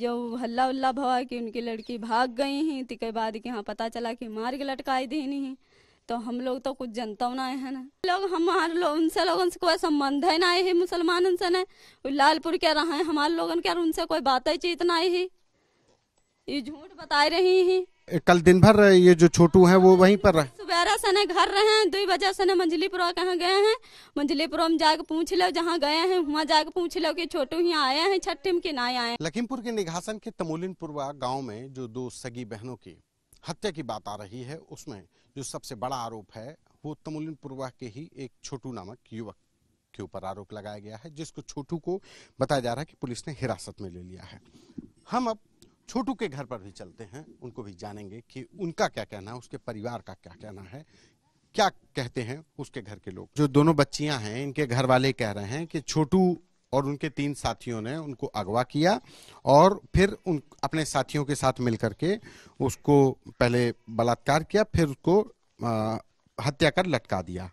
जो हल्ला उल्ला भवा कि उनकी लड़की भाग गई हैं तो के बाद कि हाँ पता चला कि मार्ग लटकाई दी है तो हम लोग तो कुछ जनता ना है ना लोग हमारे लोग उनसे लोगों से कोई संबंध है ना है मुसलमान उनसे ना लालपुर क्या रहा है हमारे लोगन क्या उनसे कोई बातें चीत ना ही ये झूठ बता रही हैं कल दिन भर ये जो छोटू है वो वहीं पर रहे सुबेरा सने घर रहे हैं दो बजे सने मंजिलीपुरा कहाँ गए हैं मंजिलीपुरा में जाके पूछ लो जहाँ गए हैं वहाँ जाके पूछ लो कि छोटू ही आए हैं छठ के ना आए लखीमपुर के निघासन के तमोलिनपुरवा गाँव में जो दो सगी बहनों की हत्या की बात आ रही है उसमें जो सबसे बड़ा आरोप है वो तमोलिनपुरवा के ही एक छोटू नामक युवक के ऊपर आरोप लगाया गया है जिसको छोटू को बताया जा रहा है कि पुलिस ने हिरासत में ले लिया है हम अब छोटू के घर पर भी चलते हैं उनको भी जानेंगे कि उनका क्या कहना है उसके परिवार का क्या कहना है क्या कहते हैं उसके घर के लोग जो दोनों बच्चियां हैं इनके घर वाले कह रहे हैं कि छोटू और उनके तीन साथियों ने उनको अगवा किया और फिर उन अपने साथियों के साथ मिलकर के उसको पहले बलात्कार किया फिर उसको आ, हत्या कर लटका दिया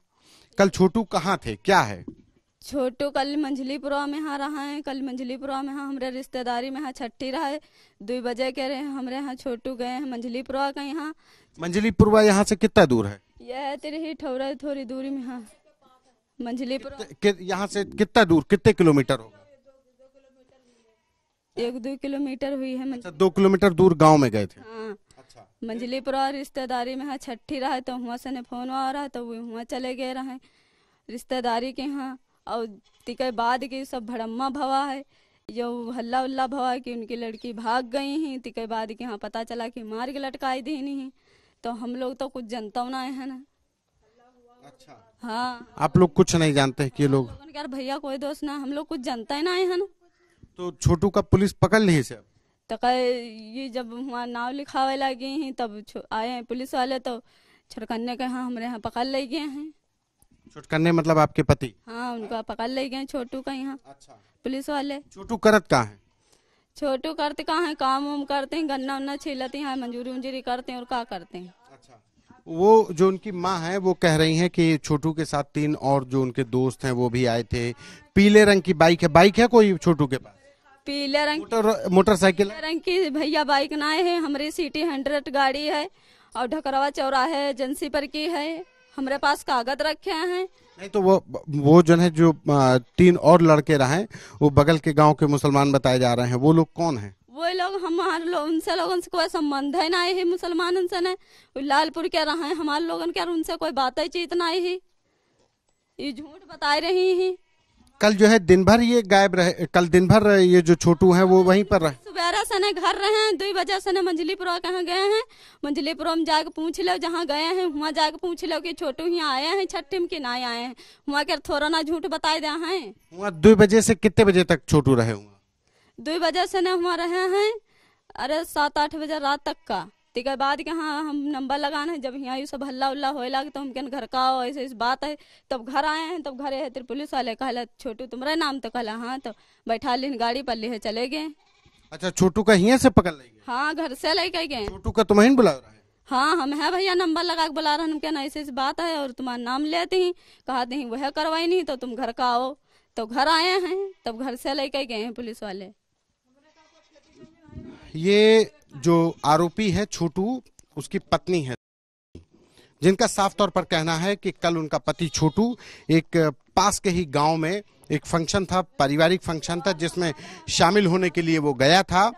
कल छोटू कहाँ थे क्या है छोटू कल मंझलीपुरा में यहाँ रहा है कल मंझलीपुरा में यहाँ हमारे रिश्तेदारी में यहाँ छठी रहा है दो बजे के रहे हमारे यहाँ छोटू गए हैं मंझलीपुरा का यहाँ मंझलीपुरा यहाँ से कितना दूर है यह तेरे ठौरा थोड़ी दूरी में यहाँ मंझलीपुरा यहाँ से कितना दूर कितने किलोमीटर होगा एक दो किलोमीटर हुई है अच्छा, दो किलोमीटर दूर गांव में गए थे हाँ। अच्छा। मंझलीपुरा रिश्तेदारी में छठी रहा तो वहाँ से फोन आ रहा तो वहाँ चले गए रहे रिश्तेदारी के यहाँ और तिक बाद के सब भड़म्मा भवा है जो हल्ला उल्ला भवा कि उनकी लड़की भाग गई हैं तिक बाद के यहाँ पता चला कि मार्ग लटकाई देनी है तो हम लोग तो कुछ जनता ना है ना अच्छा हाँ आप लोग कुछ नहीं जानते कि लोग यार भैया कोई दोस्त ना हम लोग कुछ जनता ही ना आए है ना तो छोटू का पुलिस पकड़ ली सर तो ये जब वहाँ नाव लिखावे लगे हैं तब आए हैं पुलिस वाले तो छड़कन्ने के यहाँ हमारे यहाँ पकड़ ले गए हैं छुटकन्ने मतलब आपके पति हाँ उनको पकड़ ले गए छोटू का यहाँ अच्छा पुलिस वाले छोटू करत कहाँ है छोटू करते कहाँ है काम उम करते हैं गन्ना उन्ना छीलते हैं मंजूरी उंजूरी करते हैं और क्या करते हैं अच्छा वो जो उनकी माँ है वो कह रही हैं कि छोटू के साथ तीन और जो उनके दोस्त हैं वो भी आए थे पीले रंग की बाइक है बाइक है कोई छोटू के पास पीले रंग मोटर मोटरसाइकिल रंग की भैया बाइक ना है हमारी सिटी हंड्रेड गाड़ी है और ढकरवा चौराहे एजेंसी पर की है हमारे पास कागज रखे हैं नहीं तो वो वो जो है जो तीन और लड़के रहे वो बगल के गांव के मुसलमान बताए जा रहे हैं वो लोग कौन है वो लोग हमारे लो, उनसे लोगों से कोई संबंध है ना ही मुसलमान उनसे ने लालपुर के रहे हैं हमारे लोगों के उनसे कोई बातें चीत ना है ये झूठ बता रही है कल जो है दिन भर ये गायब रहे कल दिन भर ये जो छोटू है वो वहीं पर रहे प्यारा सने घर रहे हैं दुई बजे सने मंजिलीपुरा कहाँ गए हैं मंजिलीपुरा में जाके पूछ लो जहाँ गए हैं वहाँ जाके पूछ लो कि छोटू ही आए हैं छठी में कि ना आए हैं वहाँ के थोड़ा ना झूठ बताए दे है वहाँ दो बजे से कितने बजे तक छोटू रहे हुआ दुई बजे से ना वहाँ रहे हैं अरे सात आठ बजे रात तक का तक बाद के हाँ हम नंबर लगाना है जब यहाँ ये सब हल्ला उल्ला हो लगे तो हमके घर का आओ ऐसे इस बात है तब घर आए हैं तब घर है तिर पुलिस वाले कहला छोटू तुम्हारा नाम तो कहला हाँ तो बैठा ली गाड़ी पर लिए चले गए अच्छा छोटू का यहाँ से पकड़ लेगी हाँ घर से लेके गए छोटू का तुम्हें बुला रहा है हाँ हम है भैया नंबर लगा के बुला रहे हम क्या ऐसे ऐसी बात है और तुम्हारा नाम लेते ही कहा दे वह करवाई नहीं तो तुम घर का आओ तो घर आए हैं तब घर से लेके गए हैं पुलिस वाले ये जो आरोपी है छोटू उसकी पत्नी है जिनका साफ तौर पर कहना है कि कल उनका पति छोटू एक पास के ही गांव में एक फंक्शन था पारिवारिक फंक्शन था जिसमें शामिल होने के लिए वो गया था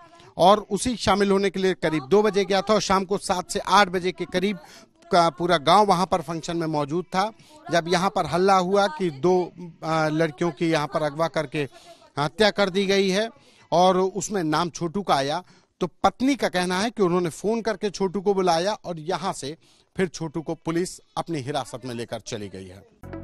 और उसी शामिल होने के लिए करीब दो बजे गया था और शाम को सात से आठ बजे के करीब का पूरा गांव वहां पर फंक्शन में मौजूद था जब यहां पर हल्ला हुआ कि दो लड़कियों की यहां पर अगवा करके हत्या कर दी गई है और उसमें नाम छोटू का आया तो पत्नी का कहना है कि उन्होंने फोन करके छोटू को बुलाया और यहां से फिर छोटू को पुलिस अपनी हिरासत में लेकर चली गई है